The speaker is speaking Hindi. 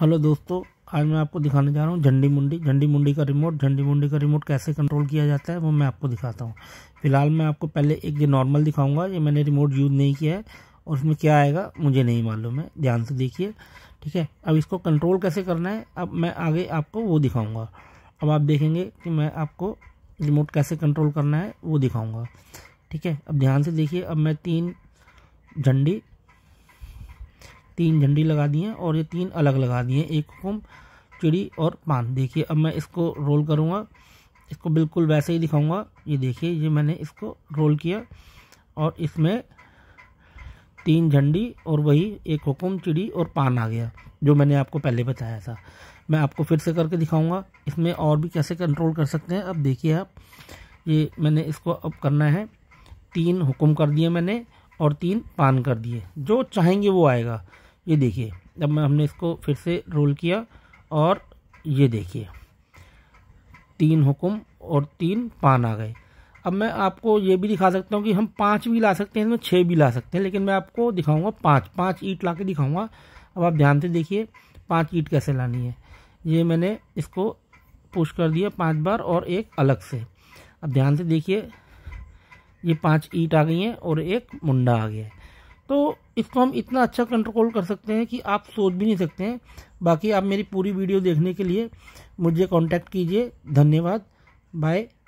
हेलो दोस्तों आज मैं आपको दिखाने जा रहा हूँ झंडी मुंडी झंडी मुंडी का रिमोट झंडी मुंडी का रिमोट कैसे कंट्रोल किया जाता है वो मैं आपको दिखाता हूँ फिलहाल मैं आपको पहले एक ये नॉर्मल दिखाऊंगा ये मैंने रिमोट यूज़ नहीं किया है और उसमें क्या आएगा मुझे नहीं मालूम है ध्यान से देखिए ठीक है अब इसको कंट्रोल कैसे करना है अब मैं आगे आपको वो दिखाऊँगा अब आप देखेंगे कि मैं आपको रिमोट कैसे कंट्रोल करना है वो दिखाऊँगा ठीक है अब ध्यान से देखिए अब मैं तीन झंडी तीन झंडी लगा दी है और ये तीन अलग लगा दिए एक हुक्म चिड़ी और पान देखिए अब मैं इसको रोल करूँगा इसको बिल्कुल वैसे ही दिखाऊंगा ये देखिए ये मैंने इसको रोल किया और इसमें तीन झंडी और वही एक हुकुम चिड़ी और पान आ गया जो मैंने आपको पहले बताया था मैं आपको फिर से करके दिखाऊंगा इसमें और भी कैसे कंट्रोल कर सकते हैं अब देखिए आप ये मैंने इसको अब करना है तीन हुक्म कर दिए मैंने और तीन पान कर दिए जो चाहेंगे वो आएगा ये देखिए अब मैं हमने इसको फिर से रोल किया और ये देखिए तीन हुक्म और तीन पान आ गए अब मैं आपको ये भी दिखा सकता हूँ कि हम पाँच भी ला सकते हैं इसमें छः भी ला सकते हैं लेकिन मैं आपको दिखाऊंगा पाँच पाँच ईट ला के दिखाऊँगा अब आप ध्यान से देखिए पाँच ईट कैसे लानी है ये मैंने इसको पुश कर दिया पाँच बार और एक अलग से अब ध्यान से देखिए ये पाँच ईट आ गई हैं और एक मुंडा आ गया है तो इसको हम इतना अच्छा कंट्रोल कर सकते हैं कि आप सोच भी नहीं सकते हैं बाकी आप मेरी पूरी वीडियो देखने के लिए मुझे कॉन्टैक्ट कीजिए धन्यवाद बाय